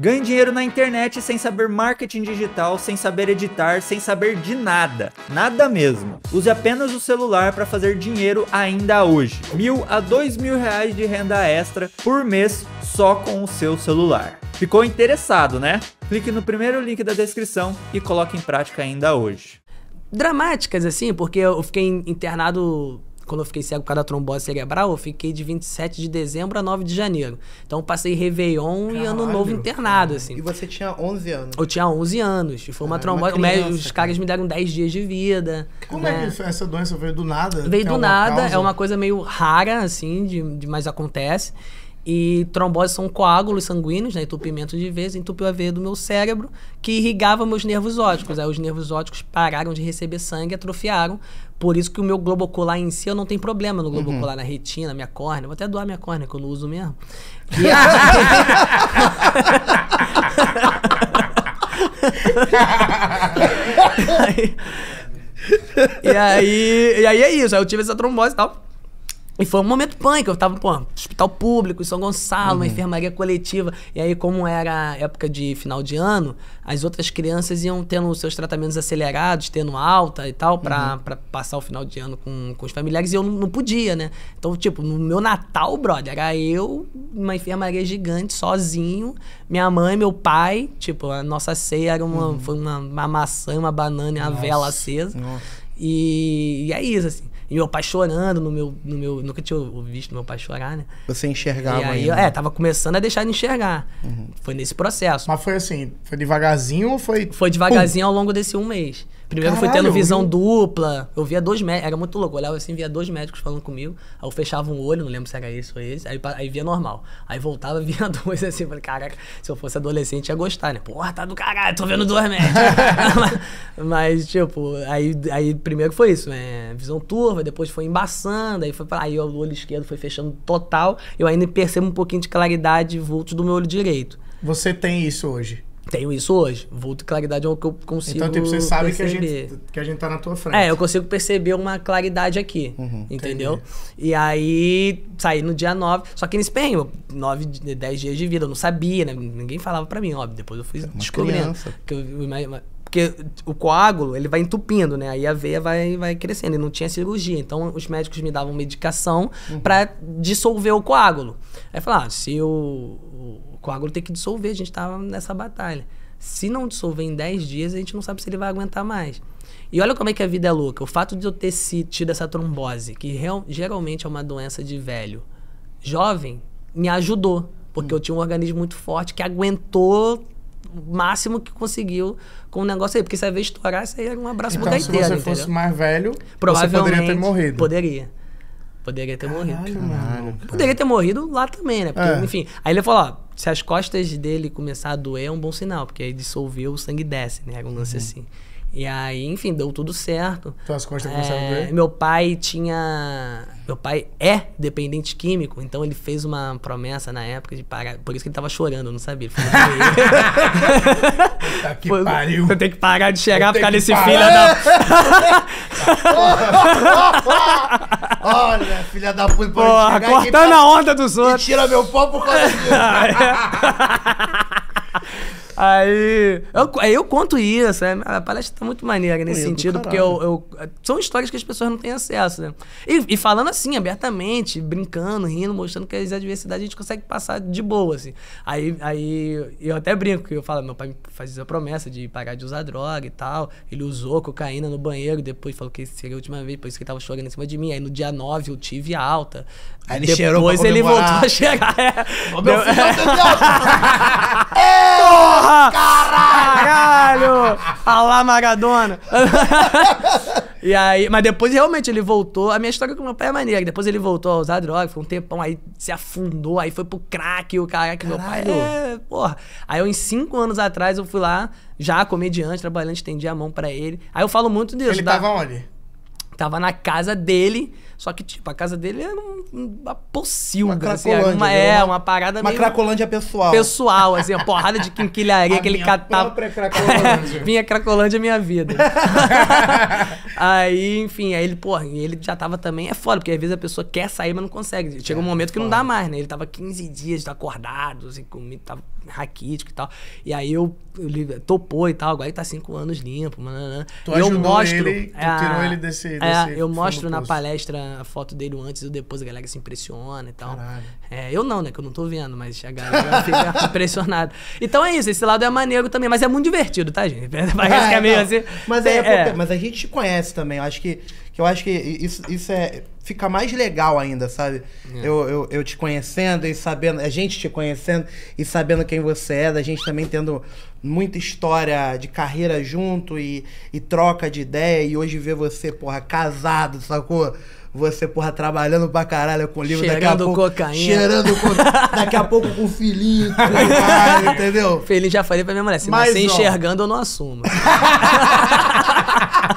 Ganhe dinheiro na internet sem saber marketing digital, sem saber editar, sem saber de nada. Nada mesmo. Use apenas o celular para fazer dinheiro ainda hoje. Mil a dois mil reais de renda extra por mês só com o seu celular. Ficou interessado, né? Clique no primeiro link da descrição e coloque em prática ainda hoje. Dramáticas, assim, porque eu fiquei internado quando eu fiquei cego por causa da trombose cerebral, eu fiquei de 27 de dezembro a 9 de janeiro. Então eu passei Réveillon Caralho, e Ano Novo internado, assim. E você tinha 11 anos? Eu tinha 11 anos. E foi uma ah, é trombose. Uma criança, os caras cara. me deram 10 dias de vida. Como né? é que essa doença veio do nada? Veio do nada, causa... é uma coisa meio rara, assim, de, de, mas acontece. E trombose são coágulos sanguíneos, né? Entupimento de vez, entupiu a veia do meu cérebro, que irrigava meus nervos óticos. Aí os nervos óticos pararam de receber sangue, atrofiaram. Por isso que o meu globocular em si, eu não tenho problema no globocular, uhum. na retina, na minha córnea. Vou até doar minha córnea, que eu não uso mesmo. E aí... e aí... E aí é isso. Aí eu tive essa trombose e tal. E foi um momento pânico, eu tava, pô, hospital público, em São Gonçalo, uhum. uma enfermaria coletiva. E aí, como era época de final de ano, as outras crianças iam tendo seus tratamentos acelerados, tendo alta e tal, pra, uhum. Pra passar o final de ano com, com os familiares, e eu não podia, né? Então, tipo, no meu Natal, brother, era eu, uma enfermaria gigante, sozinho, minha mãe, meu pai, tipo, a nossa ceia era uma, uhum. foi uma, uma maçã, uma banana e uma nossa. vela acesa. Nossa. E, e, é isso, assim. E meu pai chorando no meu. No meu nunca tinha visto meu pai chorar, né? Você enxergava e aí, ainda. É, tava começando a deixar de enxergar. Uhum. Foi nesse processo. Mas foi assim, foi devagarzinho ou foi. Foi devagarzinho Pum. ao longo desse um mês. Primeiro Caralho, fui tendo visão dupla. Eu via dois médicos. Era muito louco. Eu olhava assim, via dois médicos falando comigo. Aí eu fechava um olho, não lembro se era esse ou esse. Aí, aí via normal. Aí voltava, via dois assim. Falei, caraca, se eu fosse adolescente ia gostar, né? Porra, tá do caralho, tô vendo dois médicos. mas, tipo, aí, aí primeiro foi isso, né? Visão turva, depois foi embaçando. Aí foi pra. Aí o olho esquerdo foi fechando total. Eu ainda percebo um pouquinho de claridade vultos do meu olho direito. Você tem isso hoje? Tenho isso hoje. Vulto e claridade é o que eu consigo. Então, tipo, você sabe que a, gente, que a gente tá na tua frente. É, eu consigo perceber uma claridade aqui. Uhum, entendeu? Entendi. E aí saí no dia 9. Só que nesse perrengue, 9, 10 dias de vida, eu não sabia, né? Ninguém falava pra mim, óbvio. Depois eu fui é descobrindo. Criança. Que eu, porque o coágulo, ele vai entupindo, né? Aí a veia vai, vai crescendo. E não tinha cirurgia. Então, os médicos me davam medicação uhum. para dissolver o coágulo. Aí falaram, ah, se o, o coágulo tem que dissolver, a gente tava tá nessa batalha. Se não dissolver em 10 dias, a gente não sabe se ele vai aguentar mais. E olha como é que a vida é louca. O fato de eu ter tido essa trombose, que real, geralmente é uma doença de velho jovem, me ajudou. Porque hum. eu tinha um organismo muito forte que aguentou o máximo que conseguiu com o negócio aí. Porque se a vez estourar, isso aí era é um abraço então, gaiteiro, se você fosse mais velho, Provavelmente, você poderia ter morrido. Poderia. Poderia ter Caralho, morrido. Mano, poderia ter morrido lá também, né? Porque, é. enfim. Aí ele falou, ó, se as costas dele começar a doer, é um bom sinal. Porque aí dissolveu, o sangue desce, né? Era um lance uhum. assim. E aí, enfim, deu tudo certo. Então, as costas é, Meu pai tinha. Meu pai é dependente químico, então ele fez uma promessa na época de parar. Por isso que ele tava chorando, eu não sabia. tá que pariu. Eu tenho que parar de chegar ficar nesse filho da. Olha, filha da puta. Porra, cortando a onda dos outros. E tira meu pau por causa disso. Aí eu, eu conto isso, né? a palestra tá muito maneira nesse é sentido, porque eu, eu, são histórias que as pessoas não têm acesso, né? E, e, falando assim, abertamente, brincando, rindo, mostrando que as adversidades a gente consegue passar de boa, assim. Aí, aí eu até brinco, que eu falo, meu pai fazia a promessa de parar de usar droga e tal, ele usou cocaína no banheiro, depois falou que seria a última vez, por isso que ele tava chorando em cima de mim. Aí no dia 9 eu tive alta. Aí ele depois ele voltou a chegar. É. Ô, meu filho, Porra! Caralho! Alá Maradona! e aí, mas depois realmente ele voltou. A minha história com meu pai é maneira. Depois ele voltou a usar droga, foi um tempão, aí se afundou, aí foi pro crack, o cara que meu pai. É, porra. Aí eu, em cinco anos atrás, eu fui lá, já comediante, trabalhando, estendi a mão para ele. Aí eu falo muito disso. Ele da... tava onde? Tava na casa dele, só que, tipo, a casa dele era um, uma pocilga, uma assim. Uma, é, uma, né? uma parada Uma meio cracolândia pessoal. Pessoal, assim, uma porrada de quinquilharia a que ele catava. Própria cracolândia. minha cracolândia é minha vida. Aí, enfim, aí ele, porra, ele já tava também. É foda, porque às vezes a pessoa quer sair, mas não consegue. Chega um é, momento que não dá mais, né? Ele tava 15 dias tá acordado, assim, comigo, tava raquítico e tal. E aí eu, ele topou e tal, agora ele tá 5 anos limpo, mano. Tu eu mostro. Ele, tu é, tirou ele desse. É, eu mostro na palestra a foto dele antes e depois, a galera se impressiona e tal. É, eu não, né? Que eu não tô vendo, mas a galera fica impressionada. Então é isso, esse lado é maneiro também, mas é muito divertido, tá, gente? Parece é, que é, é meio assim. Mas, é, é, é, mas a gente conhece também. Eu acho que, que eu acho que isso, isso é fica mais legal ainda, sabe? É. Eu, eu, eu, te conhecendo e sabendo, a gente te conhecendo e sabendo quem você é, da gente também tendo muita história de carreira junto e, e troca de ideia. E hoje ver você, porra, casado, sacou? você, porra, trabalhando pra caralho com o livro cheirando daqui a pouco. Cocaína. Cheirando cocaína. daqui a pouco com o filhinho, trabalho, entendeu? Filhinho, já falei pra minha mulher, se Mas, enxergando, eu não assumo.